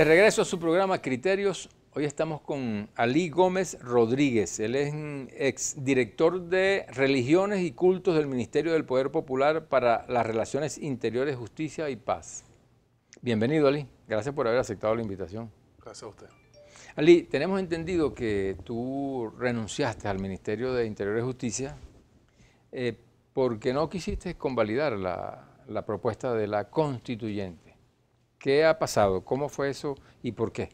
De regreso a su programa Criterios, hoy estamos con Ali Gómez Rodríguez. Él es ex director de Religiones y Cultos del Ministerio del Poder Popular para las Relaciones Interiores, Justicia y Paz. Bienvenido, Ali. Gracias por haber aceptado la invitación. Gracias a usted. Ali, tenemos entendido que tú renunciaste al Ministerio de Interiores y Justicia eh, porque no quisiste convalidar la propuesta de la constituyente. ¿Qué ha pasado? ¿Cómo fue eso y por qué?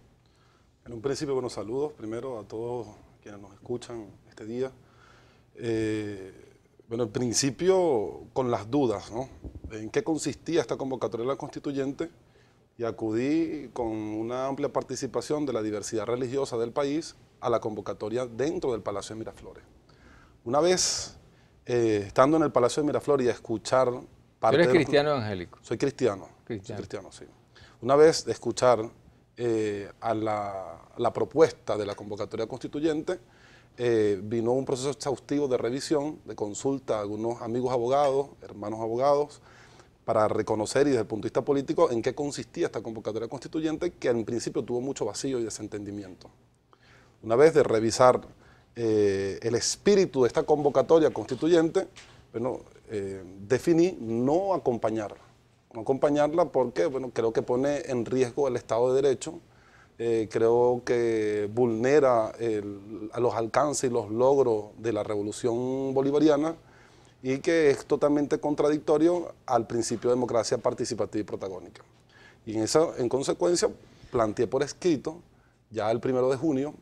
En un principio, buenos saludos primero a todos quienes nos escuchan este día. Eh, bueno, en principio con las dudas, ¿no? ¿En qué consistía esta convocatoria de la constituyente? Y acudí con una amplia participación de la diversidad religiosa del país a la convocatoria dentro del Palacio de Miraflores. Una vez eh, estando en el Palacio de Miraflores y a escuchar parte ¿Tú eres cristiano evangélico? Soy cristiano. cristiano, sí. Una vez de escuchar eh, a la, propuesta de la convocatoria constituyente, eh, vino un proceso exhaustivo de revisión, de consulta a algunos amigos abogados, hermanos abogados, para reconocer y desde el punto de vista político en qué consistía esta convocatoria constituyente, que en principio tuvo mucho vacío y desentendimiento. Una vez de revisar eh, el espíritu de esta convocatoria constituyente, bueno, definí no acompañar no acompañarla porque bueno, creo que pone en riesgo el Estado de Derecho, eh, creo que vulnera a los alcances y los logros de la revolución bolivariana y que es totalmente contradictorio al principio de democracia participativa y protagónica. Y en, esa, en consecuencia planteé por escrito, ya el primero de junio,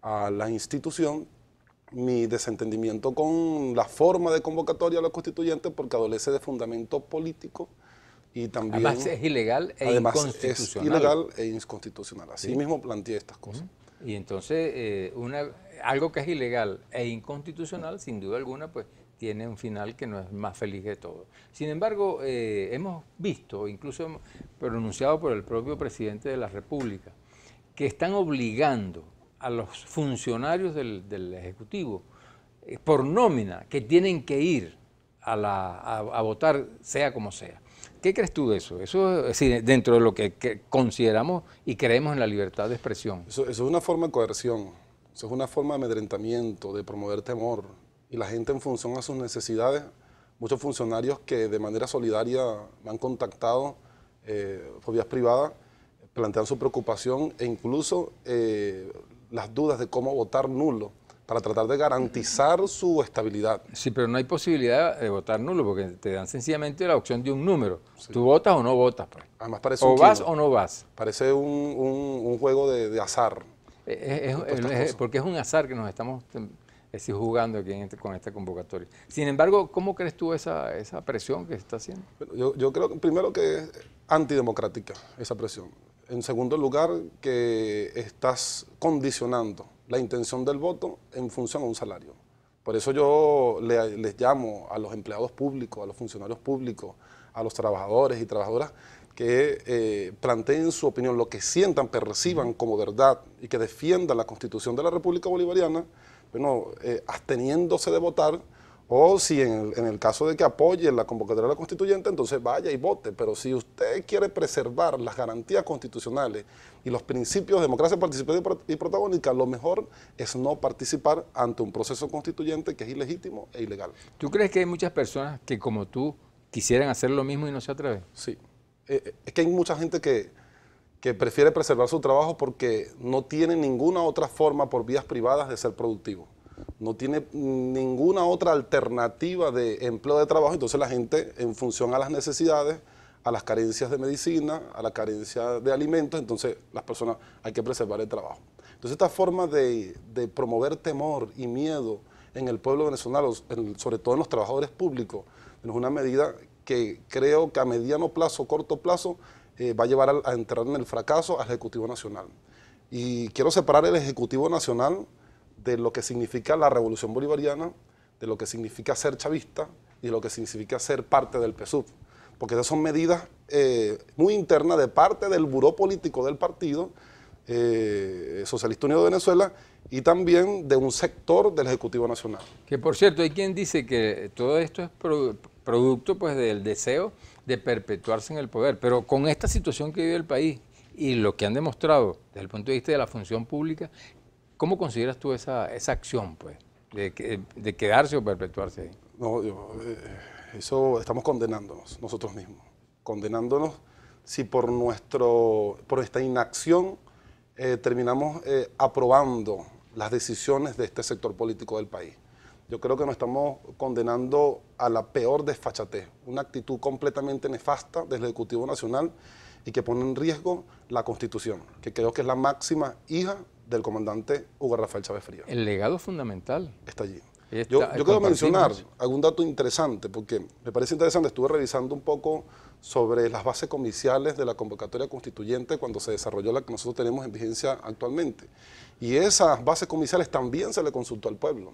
a la institución mi desentendimiento con la forma de convocatoria a los constituyentes porque adolece de fundamento político y también, además es ilegal e inconstitucional. ilegal e inconstitucional. Así mismo planteé estas cosas. Y entonces, eh, una, algo que es ilegal e inconstitucional, sin duda alguna, pues tiene un final que no es más feliz de todo. Sin embargo, eh, hemos visto, incluso hemos pronunciado por el propio presidente de la República, que están obligando a los funcionarios del, Ejecutivo, eh, por nómina, que tienen que ir a votar sea como sea. ¿Qué crees tú de eso? Eso es eh, dentro de lo que, consideramos y creemos en la libertad de expresión. Eso, es una forma de coerción, eso es una forma de amedrentamiento, de promover temor. Y la gente en función a sus necesidades, muchos funcionarios que de manera solidaria me han contactado eh, por vías privadas, plantean su preocupación e incluso eh, las dudas de cómo votar nulo para tratar de garantizar su estabilidad. Sí, pero no hay posibilidad de votar nulo porque te dan sencillamente la opción de un número. Tú votas o no votas. Pues. Además parece o vas o no vas. Parece un, juego de, azar. Eh, eh, porque es un azar que nos estamos em, eh, jugando aquí este, con esta convocatoria. Sin embargo, ¿cómo crees tú esa, presión que se está haciendo? Yo, creo que primero que es antidemocrática esa presión. En segundo lugar, que estás condicionando la intención del voto en función a un salario. Por eso yo les llamo a los empleados públicos, a los funcionarios públicos, a los trabajadores y trabajadoras que eh, planteen su opinión, lo que sientan, perciban como verdad y que defiendan la Constitución de la República Bolivariana, pero no eh, absteniéndose de votar o si en el, caso de que apoye la convocatoria de la constituyente, entonces vaya y vote. Pero si usted quiere preservar las garantías constitucionales y los principios de democracia participativa y protagónica, lo mejor es no participar ante un proceso constituyente que es ilegítimo e ilegal. ¿Tú crees que hay muchas personas que como tú quisieran hacer lo mismo y no se atreven? Sí. Eh, eh, es que hay mucha gente que prefiere preservar su trabajo porque no tiene ninguna otra forma por vías privadas de ser productivo no tiene ninguna otra alternativa de empleo de trabajo, entonces la gente en función a las necesidades, a las carencias de medicina, a la carencia de alimentos, entonces las personas hay que preservar el trabajo. Entonces esta forma de, promover temor y miedo en el pueblo venezolano, sobre todo en los trabajadores públicos, es una medida que creo que a mediano plazo, corto plazo, eh, va a llevar a entrar en el fracaso al Ejecutivo Nacional. Y quiero separar el Ejecutivo Nacional de lo que significa la revolución bolivariana, de lo que significa ser chavista y de lo que significa ser parte del PSUV. Porque esas son medidas eh, muy internas de parte del buró político del partido eh, Socialista Unido de Venezuela y también de un sector del Ejecutivo Nacional. Que por cierto, hay quien dice que todo esto es producto pues, del deseo de perpetuarse en el poder, pero con esta situación que vive el país y lo que han demostrado desde el punto de vista de la función pública, ¿Cómo consideras tú esa, acción, pues, de, quedarse o perpetuarse ahí? No, eh, eso estamos condenándonos nosotros mismos, condenándonos si por, nuestro, por esta inacción eh, terminamos eh, aprobando las decisiones de este sector político del país. Yo creo que nos estamos condenando a la peor desfachatez, una actitud completamente nefasta del Ejecutivo Nacional y que pone en riesgo la Constitución, que creo que es la máxima hija del comandante Hugo Rafael Chávez Frías. El legado fundamental. Está allí. yo, quiero mencionar algún dato interesante, porque me parece interesante, estuve revisando un poco sobre las bases comerciales de la convocatoria constituyente cuando se desarrolló la que nosotros tenemos en vigencia actualmente. Y esas bases comerciales también se le consultó al pueblo.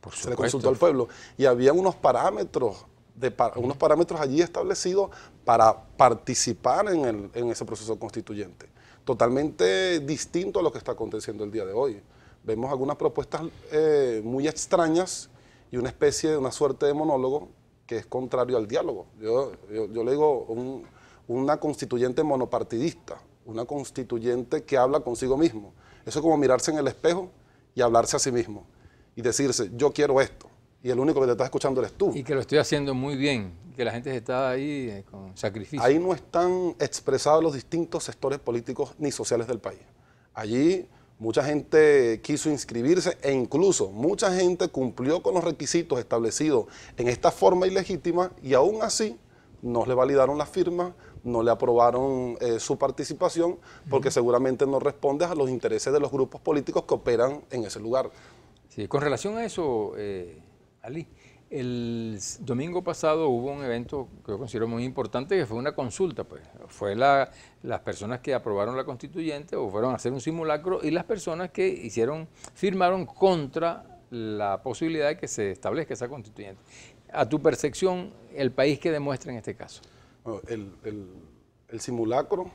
Por supuesto. se le consultó al pueblo. Y había unos parámetros de unos parámetros allí establecidos para participar en, el, ese proceso constituyente, totalmente distinto a lo que está aconteciendo el día de hoy. Vemos algunas propuestas eh, muy extrañas y una especie de una suerte de monólogo que es contrario al diálogo. Yo, yo, le digo una constituyente monopartidista, una constituyente que habla consigo mismo. Eso es como mirarse en el espejo y hablarse a sí mismo y decirse, yo quiero esto, y el único que te está escuchando eres tú. Y que lo estoy haciendo muy bien, que la gente está ahí eh, con sacrificio. Ahí no están expresados los distintos sectores políticos ni sociales del país. Allí mucha gente quiso inscribirse e incluso mucha gente cumplió con los requisitos establecidos en esta forma ilegítima y aún así no le validaron la firma, no le aprobaron eh, su participación porque seguramente no responde a los intereses de los grupos políticos que operan en ese lugar. Sí, con relación a eso... Eh, Ali, el domingo pasado hubo un evento que yo considero muy importante, que fue una consulta, pues. Fue las personas que aprobaron la constituyente o fueron a hacer un simulacro y las personas que hicieron, firmaron contra la posibilidad de que se establezca esa constituyente. A tu percepción, el país que demuestra en este caso. el, simulacro,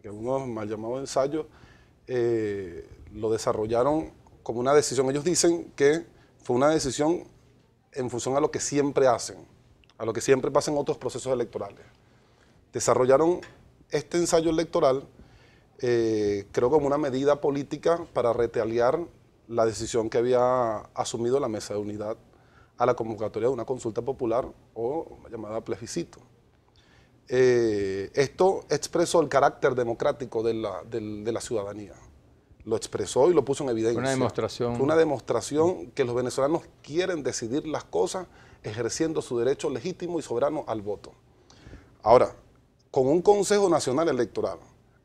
que uno mal llamados ensayo, eh, lo desarrollaron como una decisión. Ellos dicen que fue una decisión en función a lo que siempre hacen, a lo que siempre pasan otros procesos electorales. Desarrollaron este ensayo electoral, eh, creo como una medida política para retaliar la decisión que había asumido la mesa de unidad a la convocatoria de una consulta popular o llamada plebiscito. Eh, esto expresó el carácter democrático de la ciudadanía lo expresó y lo puso en evidencia. Una demostración. una demostración que los venezolanos quieren decidir las cosas ejerciendo su derecho legítimo y soberano al voto. Ahora, con un Consejo Nacional Electoral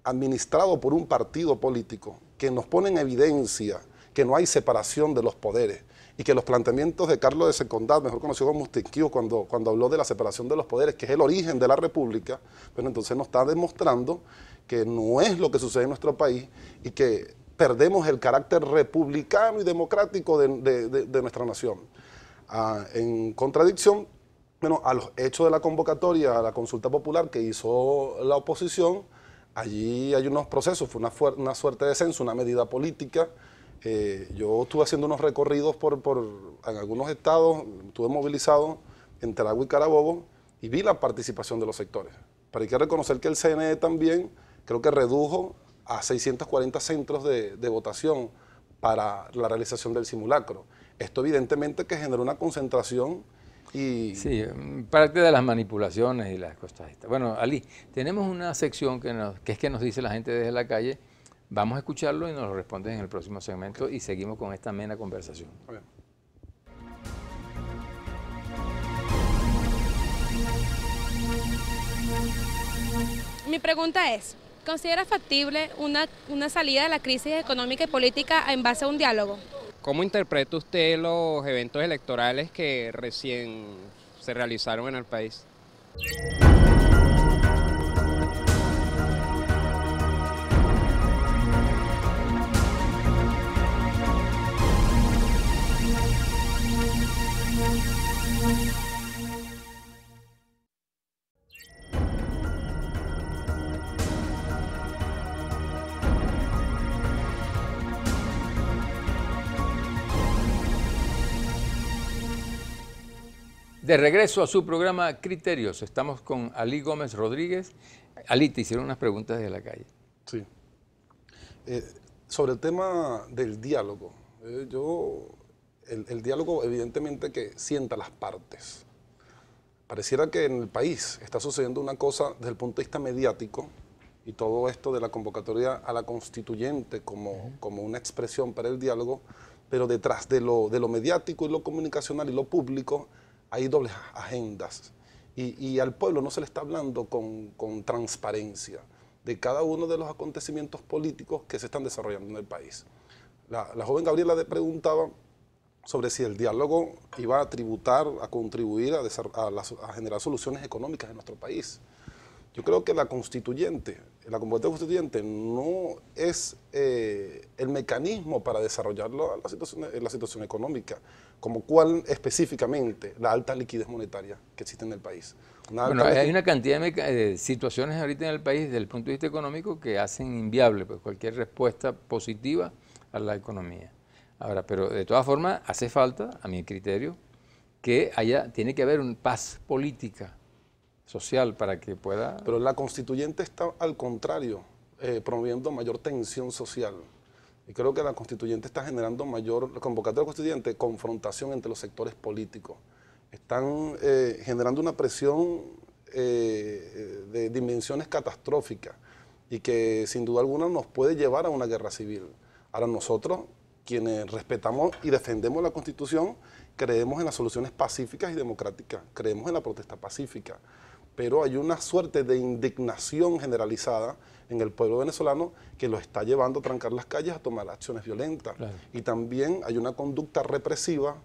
administrado por un partido político que nos pone en evidencia que no hay separación de los poderes y que los planteamientos de Carlos de Secondad, mejor conocido como Mustequio, cuando, cuando habló de la separación de los poderes, que es el origen de la República, bueno, entonces nos está demostrando que no es lo que sucede en nuestro país y que perdemos el carácter republicano y democrático de, nuestra nación. Ah, en contradicción, bueno, a los hechos de la convocatoria, a la consulta popular que hizo la oposición, allí hay unos procesos, fue una, suerte de censo, una medida política. Eh, yo estuve haciendo unos recorridos por, en algunos estados, estuve movilizado en Taragua y Carabobo y vi la participación de los sectores. Pero hay que reconocer que el CNE también creo que redujo a 640 centros de, votación para la realización del simulacro. Esto evidentemente que generó una concentración y... Sí, parte de las manipulaciones y las cosas. Bueno, Ali, tenemos una sección que, es que nos dice la gente desde la calle. Vamos a escucharlo y nos lo responden en el próximo segmento y seguimos con esta amena conversación. Mi pregunta es, ¿Considera factible una, una salida de la crisis económica y política en base a un diálogo? ¿Cómo interpreta usted los eventos electorales que recién se realizaron en el país? De regreso a su programa Criterios, estamos con Ali Gómez Rodríguez. Ali, te hicieron unas preguntas de la calle. Sí. Eh, sobre el tema del diálogo, eh, yo, el, diálogo evidentemente que sienta las partes. Pareciera que en el país está sucediendo una cosa desde el punto de vista mediático y todo esto de la convocatoria a la constituyente como, como una expresión para el diálogo, pero detrás de lo, de lo mediático y lo comunicacional y lo público hay dobles agendas y, al pueblo no se le está hablando con, transparencia de cada uno de los acontecimientos políticos que se están desarrollando en el país. La, joven Gabriela le preguntaba sobre si el diálogo iba a tributar, a contribuir a, a generar soluciones económicas en nuestro país. Yo creo que la constituyente, la convocatoria constituyente no es eh, el mecanismo para desarrollar la, la, situación, eh, la situación económica, como cuál específicamente la alta liquidez monetaria que existe en el país. hay una cantidad eh, de, situaciones ahorita en el país desde el punto de vista económico que hacen inviable pues, cualquier respuesta positiva a la economía. Ahora, pero de todas formas hace falta, a mi criterio, que haya, tiene que haber un paz política social para que pueda... Pero la constituyente está al contrario, eh, promoviendo mayor tensión social. Y creo que la constituyente está generando mayor, la convocatoria constituyente, confrontación entre los sectores políticos. Están eh, generando una presión eh, de dimensiones catastróficas y que sin duda alguna nos puede llevar a una guerra civil. Ahora nosotros, quienes respetamos y defendemos la constitución, creemos en las soluciones pacíficas y democráticas, creemos en la protesta pacífica pero hay una suerte de indignación generalizada en el pueblo venezolano que lo está llevando a trancar las calles a tomar acciones violentas. Y también hay una conducta represiva,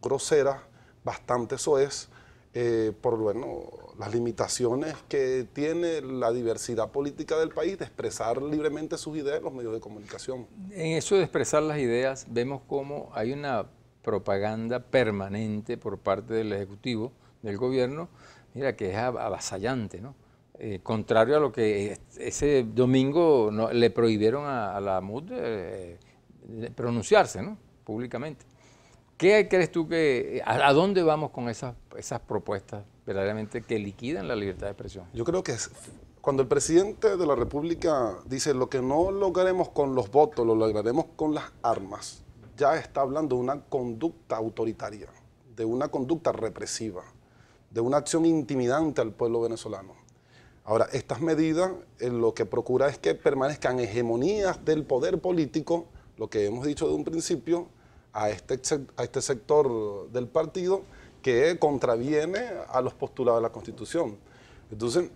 grosera, bastante soez, eh, por bueno, las limitaciones que tiene la diversidad política del país de expresar libremente sus ideas en los medios de comunicación. En eso de expresar las ideas, vemos cómo hay una propaganda permanente por parte del Ejecutivo, del gobierno, mira, que es avasallante, ¿no? Eh, contrario a lo que ese domingo le prohibieron a, la MUD eh, eh, pronunciarse, ¿no? Públicamente. ¿Qué crees tú que, a, dónde vamos con esas, propuestas verdaderamente que liquidan la libertad de expresión? Yo creo que cuando el presidente de la República dice lo que no lograremos con los votos, lo lograremos con las armas, ya está hablando de una conducta autoritaria, de una conducta represiva de una acción intimidante al pueblo venezolano. Ahora, estas medidas eh, lo que procura es que permanezcan hegemonías del poder político, lo que hemos dicho de un principio, a este, a este sector del partido que contraviene a los postulados de la Constitución. Entonces,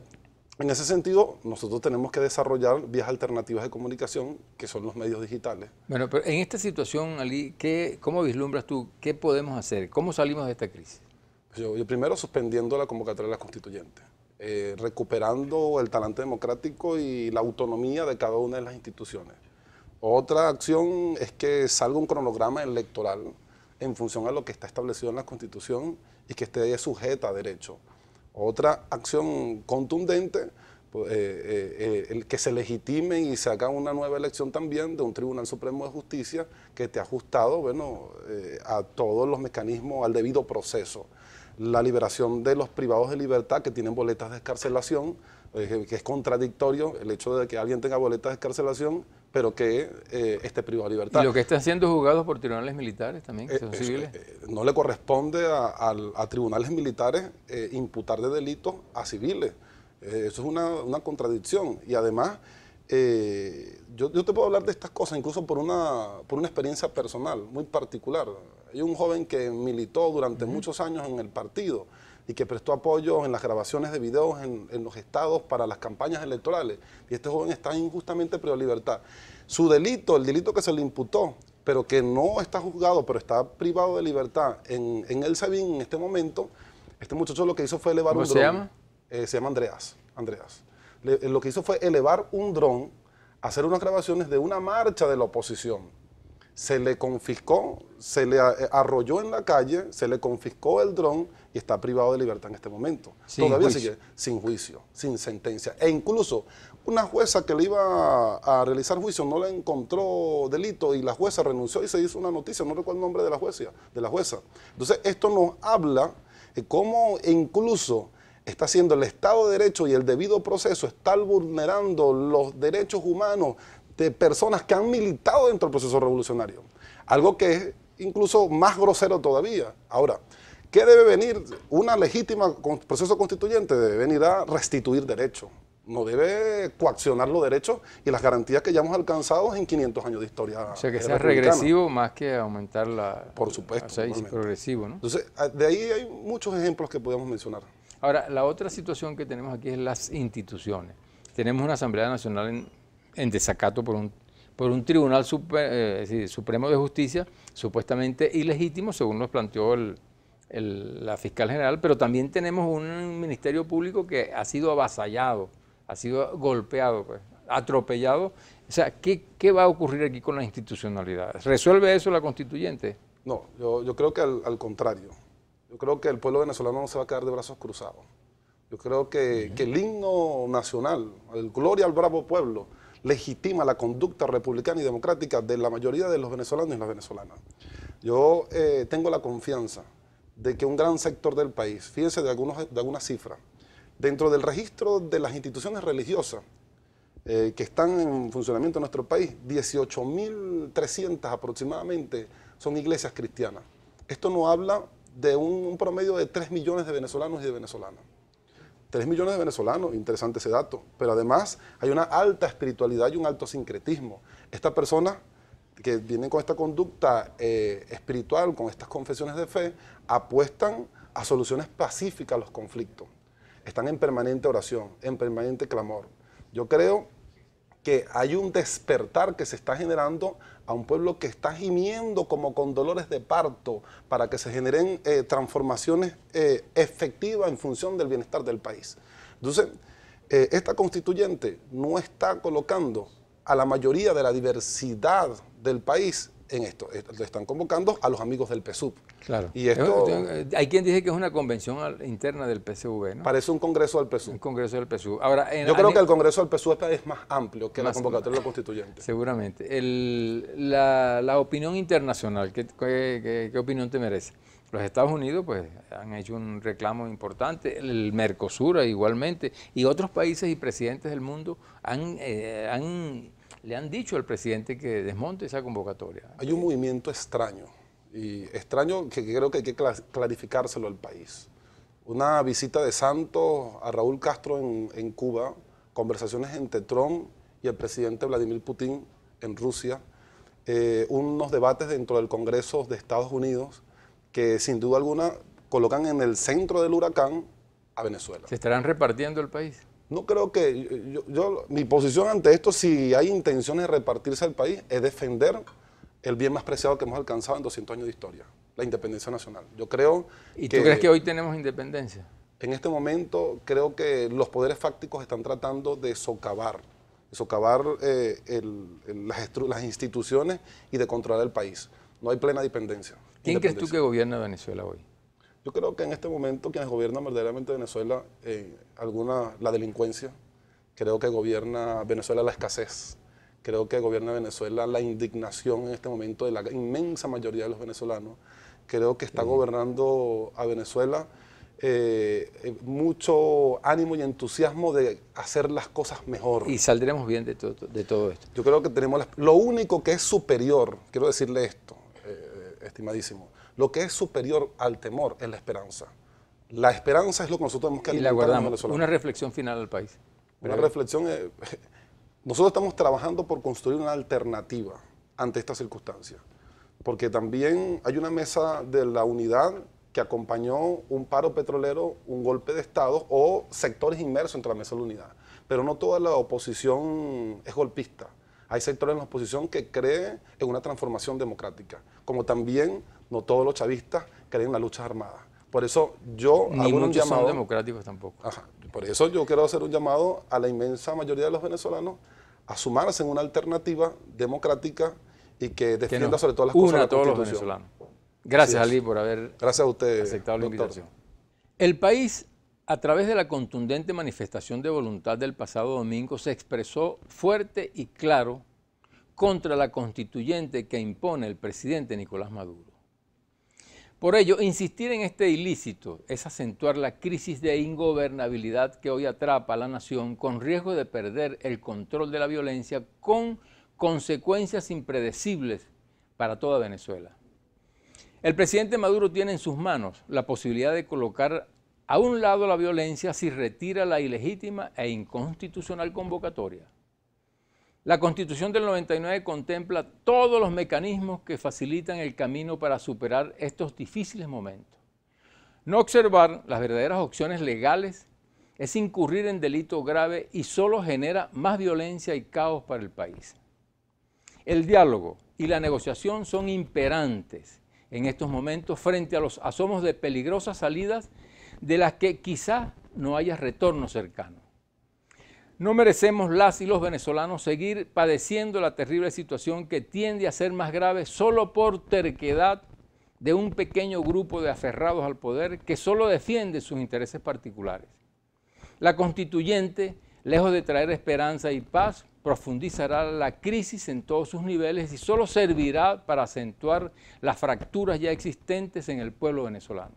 en ese sentido, nosotros tenemos que desarrollar vías alternativas de comunicación, que son los medios digitales. Bueno, pero en esta situación, Ali, ¿qué, ¿cómo vislumbras tú? ¿Qué podemos hacer? ¿Cómo salimos de esta crisis? Pues yo, primero suspendiendo la convocatoria de las constituyentes, eh, recuperando el talante democrático y la autonomía de cada una de las instituciones. Otra acción es que salga un cronograma electoral en función a lo que está establecido en la Constitución y que esté sujeta a derecho. Otra acción contundente, pues, eh, eh, el que se legitime y se haga una nueva elección también de un Tribunal Supremo de Justicia que esté ajustado bueno, a todos los mecanismos, al debido proceso la liberación de los privados de libertad que tienen boletas de escarcelación, eh, que es contradictorio el hecho de que alguien tenga boletas de escarcelación, pero que eh, esté privado de libertad. ¿Y lo que están siendo juzgados por tribunales militares también, que eh, son civiles? no le corresponde a, tribunales militares imputar de delitos a civiles. eso es una, contradicción. Y además... yo, yo, te puedo hablar de estas cosas incluso por una, por una experiencia personal, muy particular. Hay un joven que militó durante muchos años en el partido y que prestó apoyo en las grabaciones de videos en, los estados para las campañas electorales. Y este joven está injustamente privado de libertad. Su delito, el delito que se le imputó, pero que no está juzgado, pero está privado de libertad en, El Sabín en este momento, este muchacho lo que hizo fue elevar un dron. se llama? Eh, se llama Andreas. Andreas. lo que hizo fue elevar un dron, hacer unas grabaciones de una marcha de la oposición se le confiscó, se le eh, arrolló en la calle, se le confiscó el dron y está privado de libertad en este momento. Todavía sigue sin juicio, sin sentencia. E incluso una jueza que le iba a, realizar juicio no le encontró delito y la jueza renunció y se hizo una noticia, no recuerdo el nombre de la jueza. De la jueza. Entonces esto nos habla de cómo incluso está haciendo el Estado de Derecho y el debido proceso, está vulnerando los derechos humanos de personas que han militado dentro del proceso revolucionario. Algo que es incluso más grosero todavía. Ahora, ¿qué debe venir? Una legítima proceso constituyente debe venir a restituir derechos. No debe coaccionar los derechos y las garantías que ya hemos alcanzado en 500 años de historia. O sea, que sea regresivo más que aumentar la. Por supuesto. O sea, es progresivo, ¿no? Entonces, de ahí hay muchos ejemplos que podemos mencionar. Ahora, la otra situación que tenemos aquí es las instituciones. Tenemos una Asamblea Nacional en en desacato por un, por un tribunal eh, supremo de justicia supuestamente ilegítimo, según nos planteó el, la fiscal general, pero también tenemos un ministerio público que ha sido avasallado, ha sido golpeado, pues, atropellado. O sea, ¿qué, va a ocurrir aquí con la institucionalidad? ¿Resuelve eso la constituyente? No, yo, creo que al, contrario. Yo creo que el pueblo venezolano no se va a quedar de brazos cruzados. Yo creo que, que el himno nacional, el gloria al bravo pueblo, legitima la conducta republicana y democrática de la mayoría de los venezolanos y las venezolanas. Yo eh, tengo la confianza de que un gran sector del país, fíjense de, algunos, de algunas cifras, dentro del registro de las instituciones religiosas eh, que están en funcionamiento en nuestro país, 18.300 aproximadamente son iglesias cristianas. Esto no habla de un, un promedio de 3 millones de venezolanos y de venezolanas. 3 millones de venezolanos, interesante ese dato. Pero además hay una alta espiritualidad y un alto sincretismo. Estas personas que vienen con esta conducta eh, espiritual, con estas confesiones de fe, apuestan a soluciones pacíficas a los conflictos. Están en permanente oración, en permanente clamor. Yo creo que hay un despertar que se está generando a un pueblo que está gimiendo como con dolores de parto para que se generen eh, transformaciones eh, efectivas en función del bienestar del país. Entonces, eh, esta constituyente no está colocando a la mayoría de la diversidad del país en esto. lo están convocando a los amigos del PSUV. Claro. Y esto, eh, eh, eh, Hay quien dice que es una convención interna del PSV, ¿no? Parece un congreso del PSUV. Un congreso del PSUV. Ahora, Yo creo que el congreso del PSUV es más amplio que la convocatoria constituyente. Seguramente. la, opinión internacional, ¿qué, qué, opinión te merece? Los Estados Unidos pues han hecho un reclamo importante, el Mercosur igualmente, y otros países y presidentes del mundo han, han le han dicho al presidente que desmonte esa convocatoria. Hay un movimiento extraño, y extraño que creo que hay que clarificárselo al país. Una visita de Santos a Raúl Castro en, Cuba, conversaciones entre Trump y el presidente Vladimir Putin en Rusia, eh, unos debates dentro del Congreso de Estados Unidos que sin duda alguna colocan en el centro del huracán a Venezuela. ¿Se estarán repartiendo el país? No creo que. Yo, mi posición ante esto, si hay intenciones de repartirse el país, es defender el bien más preciado que hemos alcanzado en 200 años de historia, la independencia nacional. Yo creo. ¿Y tú crees que hoy tenemos independencia? En este momento, creo que los poderes fácticos están tratando de socavar, socavar eh, las, las instituciones y de controlar el país. No hay plena dependencia. ¿Quién crees tú que gobierna Venezuela hoy? Yo creo que en este momento quienes gobiernan verdaderamente Venezuela, eh, alguna, la delincuencia, creo que gobierna Venezuela la escasez, creo que gobierna Venezuela la indignación en este momento de la inmensa mayoría de los venezolanos, creo que está gobernando a Venezuela eh, eh, mucho ánimo y entusiasmo de hacer las cosas mejor. Y saldremos bien de, de todo esto. Yo creo que tenemos lo único que es superior, quiero decirle esto, estimadísimo, lo que es superior al temor es la esperanza. La esperanza es lo que nosotros tenemos que alimentar Una reflexión final al país. Una reflexión. Eh, nosotros estamos trabajando por construir una alternativa ante esta circunstancia, Porque también hay una mesa de la unidad que acompañó un paro petrolero, un golpe de Estado o sectores inmersos entre la mesa de la unidad. Pero no toda la oposición es golpista hay sectores en la oposición que creen en una transformación democrática, como también no todos los chavistas creen en las luchas armadas. Por eso yo hago un llamado. Son democráticos tampoco. por eso yo quiero hacer un llamado a la inmensa mayoría de los venezolanos a sumarse en una alternativa democrática y que defienda sobre todo las cosas de a todos los venezolanos. Gracias, Ali, por haber Gracias a usted, aceptado la invitación. El país a través de la contundente manifestación de voluntad del pasado domingo se expresó fuerte y claro contra la constituyente que impone el presidente Nicolás Maduro. Por ello, insistir en este ilícito es acentuar la crisis de ingobernabilidad que hoy atrapa a la nación con riesgo de perder el control de la violencia con consecuencias impredecibles para toda Venezuela. El presidente Maduro tiene en sus manos la posibilidad de colocar a un lado la violencia si retira la ilegítima e inconstitucional convocatoria. La Constitución del 99 contempla todos los mecanismos que facilitan el camino para superar estos difíciles momentos. No observar las verdaderas opciones legales es incurrir en delito grave y solo genera más violencia y caos para el país. El diálogo y la negociación son imperantes en estos momentos frente a los asomos de peligrosas salidas de las que quizá no haya retorno cercano. No merecemos las y los venezolanos seguir padeciendo la terrible situación que tiende a ser más grave solo por terquedad de un pequeño grupo de aferrados al poder que solo defiende sus intereses particulares. La constituyente, lejos de traer esperanza y paz, profundizará la crisis en todos sus niveles y solo servirá para acentuar las fracturas ya existentes en el pueblo venezolano.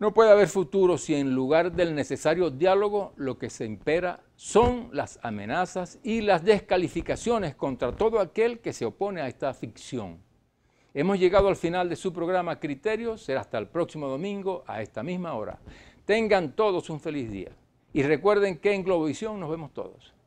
No puede haber futuro si en lugar del necesario diálogo lo que se impera son las amenazas y las descalificaciones contra todo aquel que se opone a esta ficción. Hemos llegado al final de su programa Criterios, será hasta el próximo domingo a esta misma hora. Tengan todos un feliz día y recuerden que en Globovisión nos vemos todos.